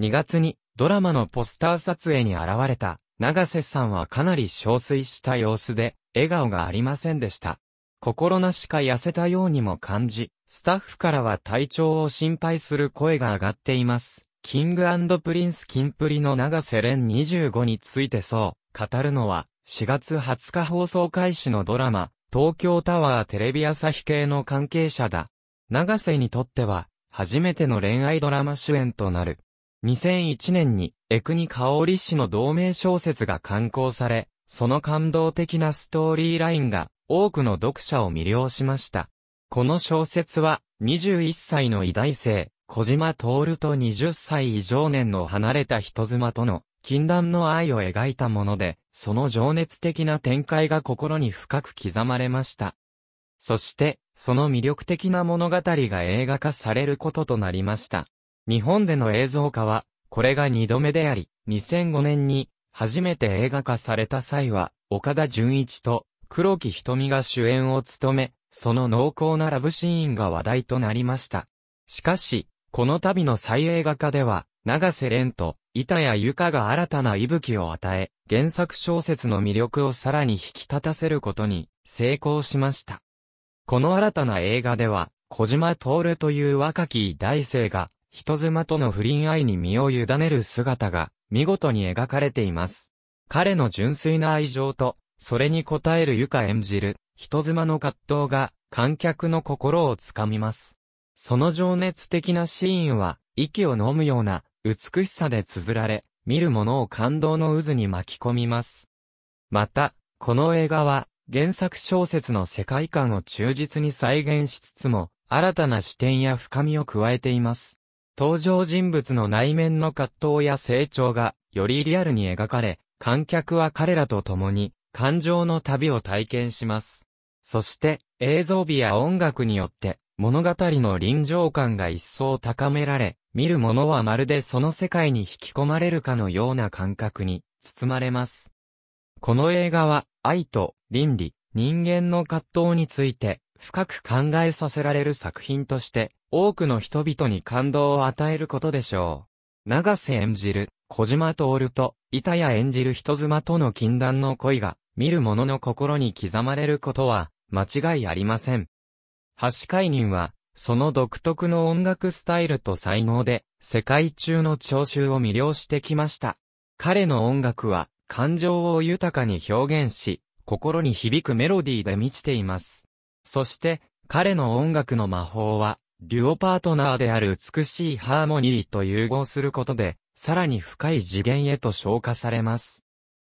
2月にドラマのポスター撮影に現れた長瀬さんはかなり憔悴した様子で笑顔がありませんでした。心なしか痩せたようにも感じ、スタッフからは体調を心配する声が上がっています。キングプリンスキンプリの長瀬廉25についてそう、語るのは、4月20日放送開始のドラマ、東京タワーテレビ朝日系の関係者だ。長瀬にとっては、初めての恋愛ドラマ主演となる。2001年に、エクニカオリ氏の同名小説が刊行され、その感動的なストーリーラインが、多くの読者を魅了しました。この小説は、21歳の偉大生、小島徹と20歳以上年の離れた人妻との禁断の愛を描いたもので、その情熱的な展開が心に深く刻まれました。そして、その魅力的な物語が映画化されることとなりました。日本での映像化は、これが二度目であり、2005年に初めて映画化された際は、岡田純一と黒木瞳が主演を務め、その濃厚なラブシーンが話題となりました。しかし、この度の再映画化では、長瀬廉と板谷由香が新たな息吹を与え、原作小説の魅力をさらに引き立たせることに成功しました。この新たな映画では、小島徹という若き大生が、人妻との不倫愛に身を委ねる姿が見事に描かれています。彼の純粋な愛情と、それに応えるゆか演じる人妻の葛藤が観客の心をつかみます。その情熱的なシーンは息を飲むような美しさで綴られ、見る者を感動の渦に巻き込みます。また、この映画は原作小説の世界観を忠実に再現しつつも、新たな視点や深みを加えています。登場人物の内面の葛藤や成長が、よりリアルに描かれ、観客は彼らと共に、感情の旅を体験します。そして、映像美や音楽によって、物語の臨場感が一層高められ、見る者はまるでその世界に引き込まれるかのような感覚に包まれます。この映画は愛と倫理、人間の葛藤について深く考えさせられる作品として多くの人々に感動を与えることでしょう。長瀬演じる、小島徹と、板谷演じる人妻との禁断の恋が、見る者の心に刻まれることは、間違いありません。橋海人は、その独特の音楽スタイルと才能で、世界中の聴衆を魅了してきました。彼の音楽は、感情を豊かに表現し、心に響くメロディーで満ちています。そして、彼の音楽の魔法は、デュオパートナーである美しいハーモニーと融合することで、さらに深い次元へと昇華されます。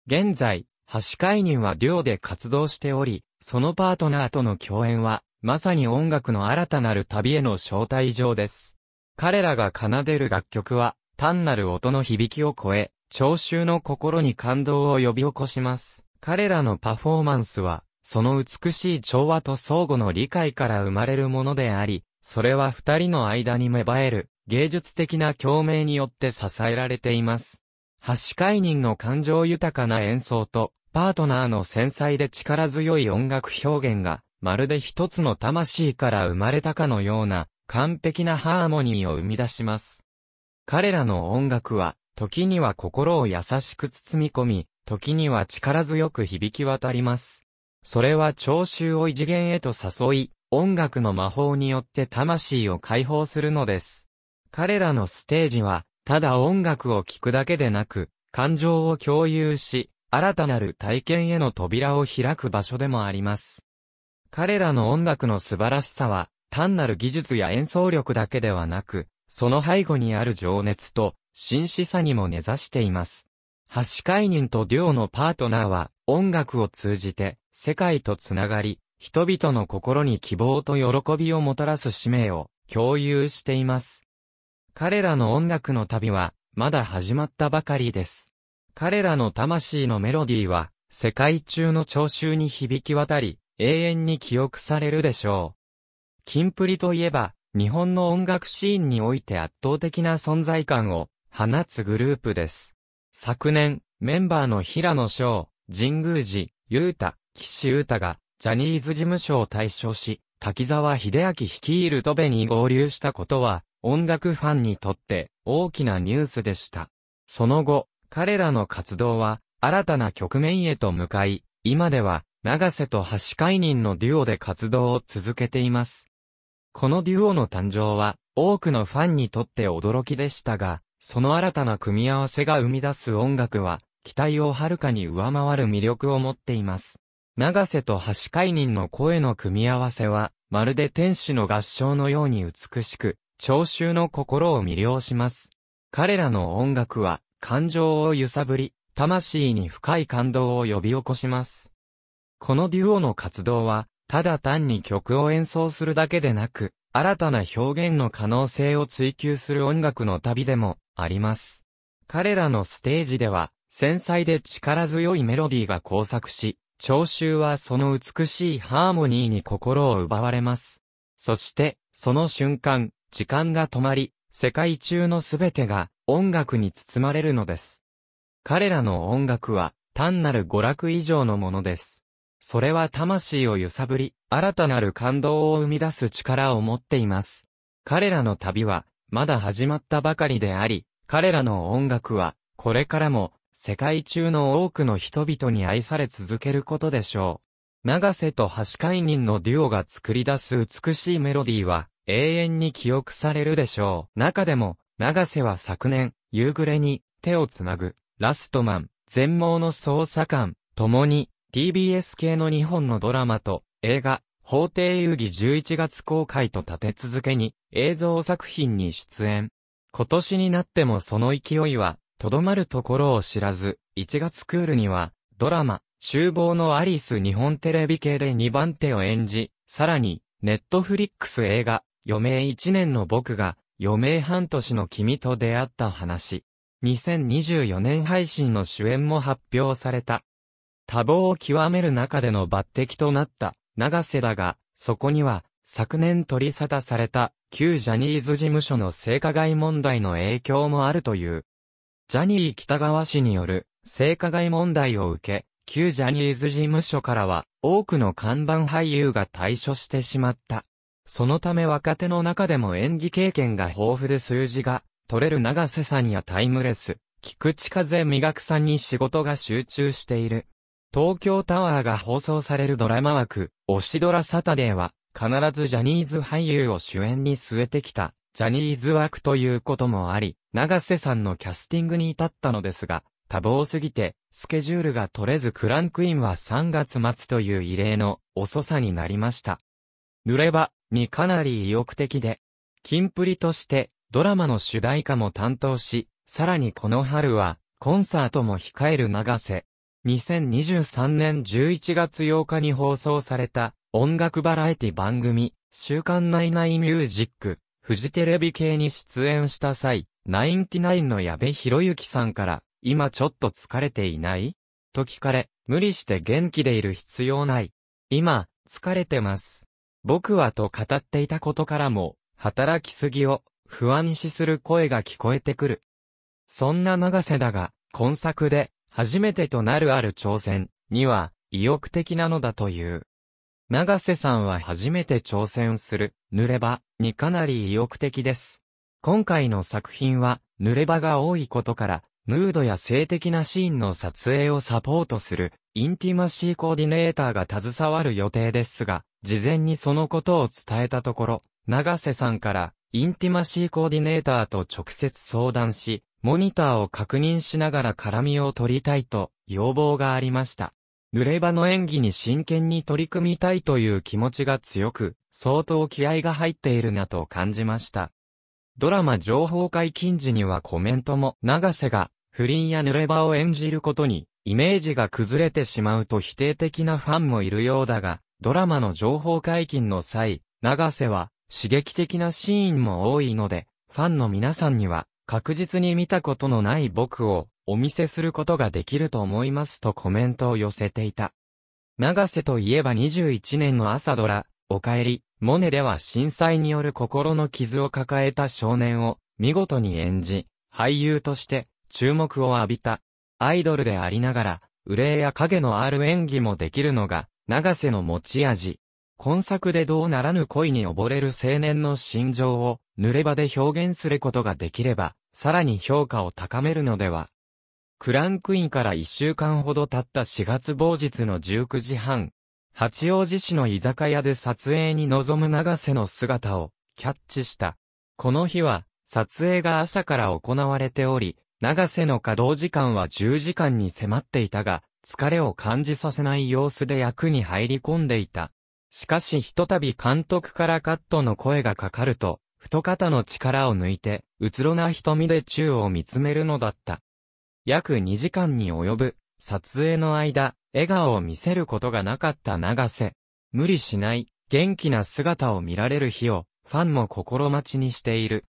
現在、橋海人はデュオで活動しており、そのパートナーとの共演は、まさに音楽の新たなる旅への招待状です。彼らが奏でる楽曲は、単なる音の響きを超え、聴衆の心に感動を呼び起こします。彼らのパフォーマンスは、その美しい調和と相互の理解から生まれるものであり、それは二人の間に芽生える芸術的な共鳴によって支えられています。橋解人の感情豊かな演奏と、パートナーの繊細で力強い音楽表現が、まるで一つの魂から生まれたかのような、完璧なハーモニーを生み出します。彼らの音楽は、時には心を優しく包み込み、時には力強く響き渡ります。それは聴衆を異次元へと誘い、音楽の魔法によって魂を解放するのです。彼らのステージは、ただ音楽を聴くだけでなく、感情を共有し、新たなる体験への扉を開く場所でもあります。彼らの音楽の素晴らしさは、単なる技術や演奏力だけではなく、その背後にある情熱と、真摯さにも根ざしています。橋海人とデュオのパートナーは、音楽を通じて、世界とつながり、人々の心に希望と喜びをもたらす使命を共有しています。彼らの音楽の旅は、まだ始まったばかりです。彼らの魂のメロディーは、世界中の聴衆に響き渡り、永遠に記憶されるでしょう。キンプリといえば、日本の音楽シーンにおいて圧倒的な存在感を放つグループです。昨年、メンバーの平野翔、神宮寺、雄太、岸優太が、ジャニーズ事務所を退所し、滝沢秀明率いるトベに合流したことは、音楽ファンにとって大きなニュースでした。その後、彼らの活動は新たな局面へと向かい、今では長瀬と橋海人のデュオで活動を続けています。このデュオの誕生は多くのファンにとって驚きでしたが、その新たな組み合わせが生み出す音楽は期待をはるかに上回る魅力を持っています。長瀬と橋海人の声の組み合わせは、まるで天使の合唱のように美しく、聴衆の心を魅了します。彼らの音楽は、感情を揺さぶり、魂に深い感動を呼び起こします。このデュオの活動は、ただ単に曲を演奏するだけでなく、新たな表現の可能性を追求する音楽の旅でもあります。彼らのステージでは、繊細で力強いメロディーが交錯し、聴衆はその美しいハーモニーに心を奪われます。そして、その瞬間、時間が止まり、世界中のすべてが音楽に包まれるのです。彼らの音楽は単なる娯楽以上のものです。それは魂を揺さぶり、新たなる感動を生み出す力を持っています。彼らの旅は、まだ始まったばかりであり、彼らの音楽は、これからも、世界中の多くの人々に愛され続けることでしょう。長瀬と橋海人のデュオが作り出す美しいメロディーは永遠に記憶されるでしょう。中でも、長瀬は昨年、夕暮れに、手をつなぐ、ラストマン、全盲の捜査官、ともに、TBS 系の日本のドラマと、映画、法廷遊戯11月公開と立て続けに、映像作品に出演。今年になってもその勢いは、とどまるところを知らず、1月クールには、ドラマ、厨房のアリス日本テレビ系で2番手を演じ、さらに、ネットフリックス映画、余命1年の僕が、余命半年の君と出会った話。2024年配信の主演も発表された。多忙を極める中での抜擢となった、長瀬だが、そこには、昨年取り沙汰された、旧ジャニーズ事務所の性加害問題の影響もあるという。ジャニー北川氏による性加害問題を受け、旧ジャニーズ事務所からは多くの看板俳優が退所してしまった。そのため若手の中でも演技経験が豊富で数字が取れる長瀬さんやタイムレス、菊池風磨くさんに仕事が集中している。東京タワーが放送されるドラマ枠、推しドラサタデーは、必ずジャニーズ俳優を主演に据えてきた、ジャニーズ枠ということもあり、長瀬さんのキャスティングに至ったのですが、多忙すぎて、スケジュールが取れずクランクインは3月末という異例の遅さになりました。濡れ場にかなり意欲的で、キンプリとしてドラマの主題歌も担当し、さらにこの春はコンサートも控える長瀬。2023年11月8日に放送された音楽バラエティ番組、週刊ナイナイミュージックフジテレビ系に出演した際、ナインティナインの矢部博之さんから、今ちょっと疲れていないと聞かれ、無理して元気でいる必要ない。今、疲れてます。僕はと語っていたことからも、働きすぎを不安にしする声が聞こえてくる。そんな長瀬だが、今作で初めてとなるある挑戦には意欲的なのだという。長瀬さんは初めて挑戦する、濡れ場にかなり意欲的です。今回の作品は、濡れ場が多いことから、ヌードや性的なシーンの撮影をサポートする、インティマシーコーディネーターが携わる予定ですが、事前にそのことを伝えたところ、長瀬さんから、インティマシーコーディネーターと直接相談し、モニターを確認しながら絡みを取りたいと要望がありました。濡れ場の演技に真剣に取り組みたいという気持ちが強く、相当気合が入っているなと感じました。ドラマ情報解禁時にはコメントも、長瀬が、不倫や濡れ場を演じることに、イメージが崩れてしまうと否定的なファンもいるようだが、ドラマの情報解禁の際、長瀬は、刺激的なシーンも多いので、ファンの皆さんには、確実に見たことのない僕を、お見せすることができると思いますとコメントを寄せていた。長瀬といえば21年の朝ドラ、おかえり、モネでは震災による心の傷を抱えた少年を見事に演じ、俳優として注目を浴びた。アイドルでありながら、憂いや影のある演技もできるのが、長瀬の持ち味。今作でどうならぬ恋に溺れる青年の心情を、濡れ場で表現することができれば、さらに評価を高めるのでは、クランクインから1週間ほど経った4月某日の19時半、八王子市の居酒屋で撮影に臨む長瀬の姿をキャッチした。この日は、撮影が朝から行われており、長瀬の稼働時間は10時間に迫っていたが、疲れを感じさせない様子で役に入り込んでいた。しかしひとたび監督からカットの声がかかると、太肩の力を抜いて、うつろな瞳で宙を見つめるのだった。約2時間に及ぶ、撮影の間、笑顔を見せることがなかった長瀬。無理しない、元気な姿を見られる日を、ファンも心待ちにしている。